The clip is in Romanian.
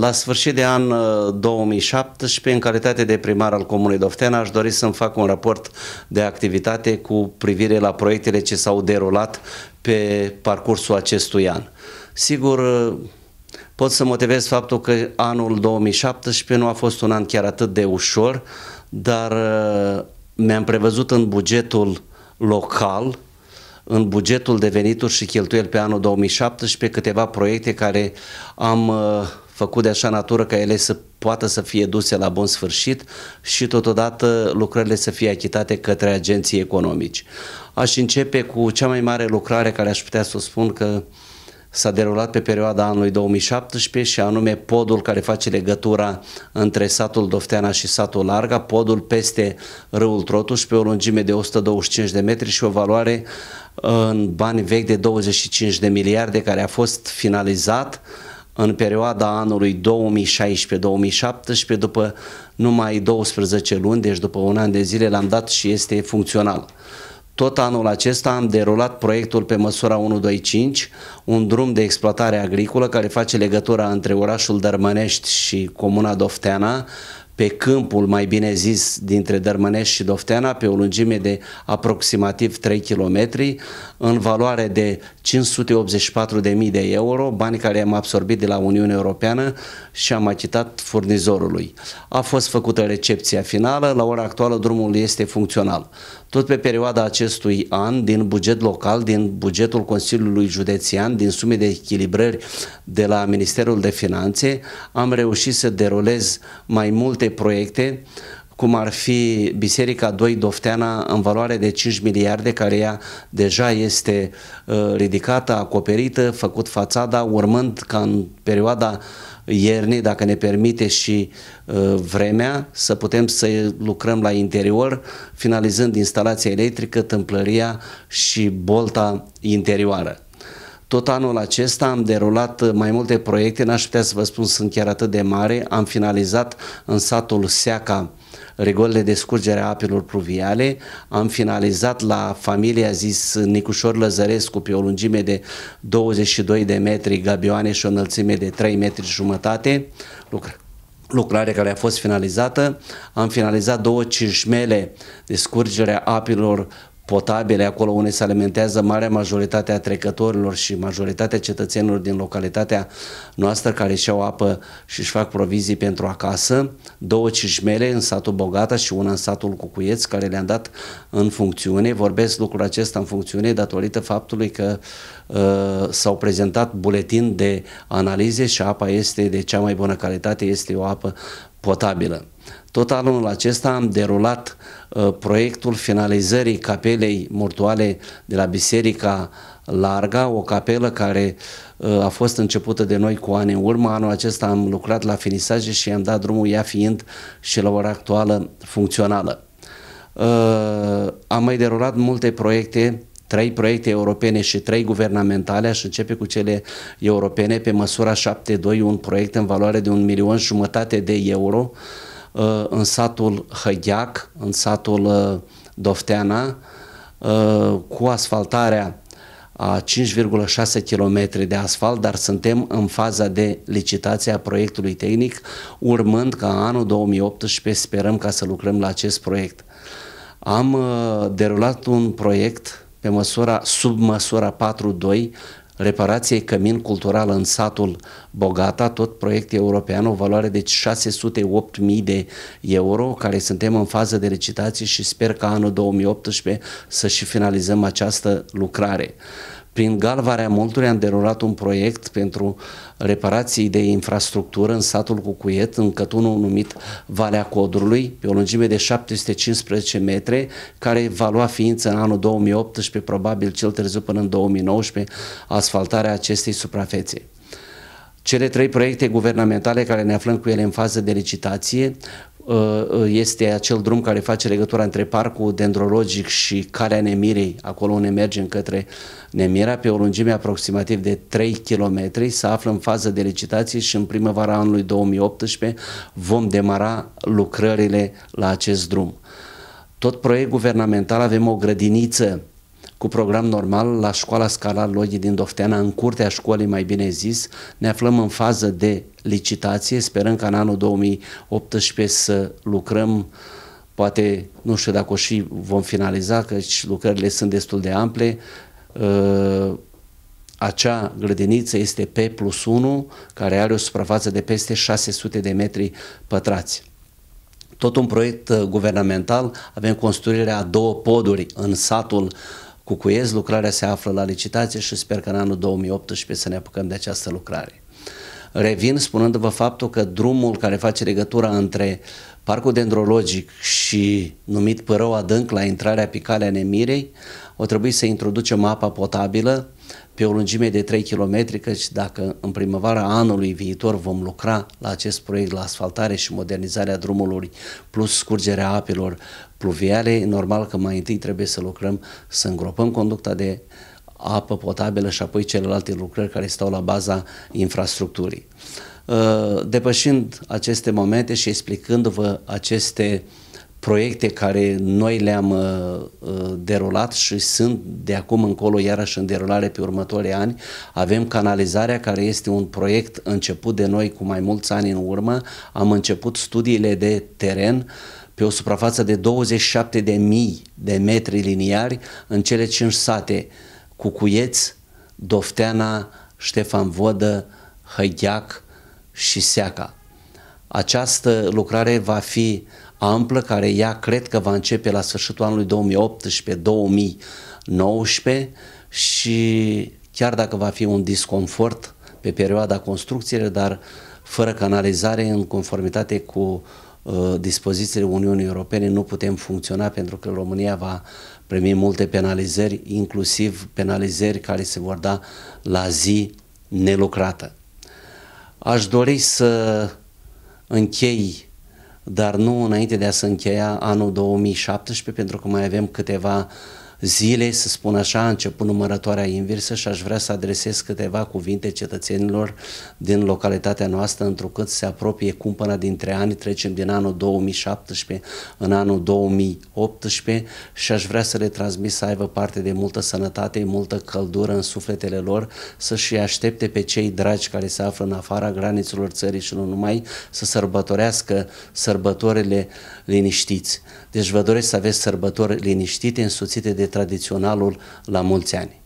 La sfârșit de an 2017, uh, în calitate de primar al Comunei Doftena, aș dori să-mi fac un raport de activitate cu privire la proiectele ce s-au derulat pe parcursul acestui an. Sigur, uh, pot să motivez faptul că anul 2017 nu a fost un an chiar atât de ușor, dar uh, mi-am prevăzut în bugetul local, în bugetul de venituri și cheltuieli pe anul 2017 câteva proiecte care am făcut de așa natură ca ele să poată să fie duse la bun sfârșit și totodată lucrările să fie achitate către agenții economici. Aș începe cu cea mai mare lucrare care aș putea să o spun că s-a derulat pe perioada anului 2017 și anume podul care face legătura între satul Dofteana și satul Larga, podul peste râul Trotuș pe o lungime de 125 de metri și o valoare uh, în bani vechi de 25 de miliarde care a fost finalizat uh, în perioada anului 2016-2017, după numai 12 luni, deci după un an de zile l-am dat și este funcțional. Tot anul acesta am derulat proiectul pe măsura 125, un drum de exploatare agricolă care face legătura între orașul Dărmănești și comuna Dofteana, pe câmpul, mai bine zis, dintre Dărmănești și Dofteana, pe o lungime de aproximativ 3 km, în valoare de 584.000 de euro, bani care am absorbit de la Uniunea Europeană și am achitat furnizorului. A fost făcută recepția finală, la ora actuală drumul este funcțional. Tot pe perioada acestui an, din buget local, din bugetul Consiliului Județean, din sume de echilibrări de la Ministerul de Finanțe, am reușit să derulez mai multe proiecte uh, cum ar fi Biserica 2 Dofteana în valoare de 5 miliarde, care ea deja este uh, ridicată, acoperită, făcut fațada, urmând ca în perioada iernii, dacă ne permite și uh, vremea, să putem să lucrăm la interior, finalizând instalația electrică, tâmplăria și bolta interioară. Tot anul acesta am derulat mai multe proiecte, n-aș putea să vă spun, sunt chiar atât de mare. Am finalizat în satul Seaca regulile de scurgere a apelor pluviale. Am finalizat la familia zis Nicușor Lăzărescu pe o lungime de 22 de metri gabioane și o înălțime de 3 metri jumătate. Lucră lucrare care a fost finalizată. Am finalizat două cișmele de scurgere a apelor potabile, acolo unde se alimentează marea majoritatea trecătorilor și majoritatea cetățenilor din localitatea noastră care își iau apă și își fac provizii pentru acasă, două cișmele în satul Bogata și una în satul Cucuieț, care le-am dat în funcțiune. Vorbesc lucrul acesta în funcțiune datorită faptului că uh, s-au prezentat buletin de analize și apa este de cea mai bună calitate, este o apă potabilă. Tot anul acesta am derulat uh, proiectul finalizării capelei mortuale de la Biserica Larga, o capelă care uh, a fost începută de noi cu ani în urmă. Anul acesta am lucrat la finisaje și am dat drumul ea fiind și la ora actuală funcțională. Uh, am mai derulat multe proiecte trei proiecte europene și trei guvernamentale, aș începe cu cele europene, pe măsura 7.2, un proiect în valoare de un milion jumătate de euro uh, în satul Hăgheac, în satul uh, Dofteana, uh, cu asfaltarea a 5,6 km de asfalt, dar suntem în faza de licitație a proiectului tehnic, urmând ca anul 2018 sperăm ca să lucrăm la acest proiect. Am derulat un proiect pe măsura, sub măsura 4.2, reparație cămin cultural în satul Bogata, tot proiect european, o valoare de 608.000 de euro, care suntem în fază de recitație și sper ca anul 2018 să și finalizăm această lucrare. Prin galvarea Reamoltului am derulat un proiect pentru reparații de infrastructură în satul Cucuiet, în cătunul numit Valea Codrului, pe o lungime de 715 metri, care va lua ființă în anul 2018, probabil cel târziu până în 2019, asfaltarea acestei suprafețe. Cele trei proiecte guvernamentale care ne aflăm cu ele în fază de licitație Uh, uh, este acel drum care face legătura între parcul dendrologic și calea Nemirei, acolo unde mergem către Nemira, pe o lungime aproximativ de 3 km, se află în fază de licitație și în primăvara anului 2018 vom demara lucrările la acest drum. Tot proiect guvernamental avem o grădiniță cu program normal la școala Scalar Loghi din Dofteana, în curtea școlii, mai bine zis. Ne aflăm în fază de licitație, sperăm ca în anul 2018 să lucrăm poate, nu știu dacă o și vom finaliza, căci lucrările sunt destul de ample, uh, acea grădiniță este P plus 1, care are o suprafață de peste 600 de metri pătrați. Tot un proiect uh, guvernamental, avem construirea a două poduri în satul uh, Cucuiez. Lucrarea se află la licitație și sper că în anul 2018 să ne apucăm de această lucrare. Revin spunându-vă faptul că drumul care face legătura între parcul dendrologic și numit Părău Adânc la intrarea calea Nemirei, o trebuie să introducem apa potabilă pe o lungime de 3 km, căci dacă în primăvara anului viitor vom lucra la acest proiect, la asfaltare și modernizarea drumului, plus scurgerea apelor, pluviale, normal că mai întâi trebuie să lucrăm, să îngropăm conducta de apă potabilă și apoi celelalte lucrări care stau la baza infrastructurii. Uh, depășind aceste momente și explicându-vă aceste proiecte care noi le-am uh, uh, derulat și sunt de acum încolo iarăși în derulare pe următorii ani, avem canalizarea care este un proiect început de noi cu mai mulți ani în urmă, am început studiile de teren, uh, pe o suprafață de 27.000 de metri liniari în cele cinci sate, Cucuieț, Dofteana, Ștefan Vodă, Hăgheac și Seaca. Această lucrare va fi amplă, care ea cred că va începe la sfârșitul anului 2018-2019 și chiar dacă va fi un disconfort pe perioada construcției, dar fără canalizare în conformitate cu Uh, dispozițiile Uniunii Europene nu putem funcționa pentru că România va primi multe penalizări, inclusiv penalizări care se vor da la zi nelucrată. Aș dori să închei, dar nu înainte de a se încheia anul 2017, pentru că mai avem câteva uh, zilei, să spun așa, a început numărătoarea inversă și aș vrea să adresez câteva cuvinte cetățenilor din localitatea noastră, întrucât se apropie cumpăna dintre ani, trecem din anul 2017 în anul 2018 și aș vrea să le transmit să aibă parte de multă sănătate, multă căldură în sufletele lor, să-și aștepte pe cei dragi care se află în afara granițelor țării și nu numai, să sărbătorească sărbătorile liniștiți. Deci vă doresc să aveți sărbători liniștite, însuțite de tradiționalul la mulți ani.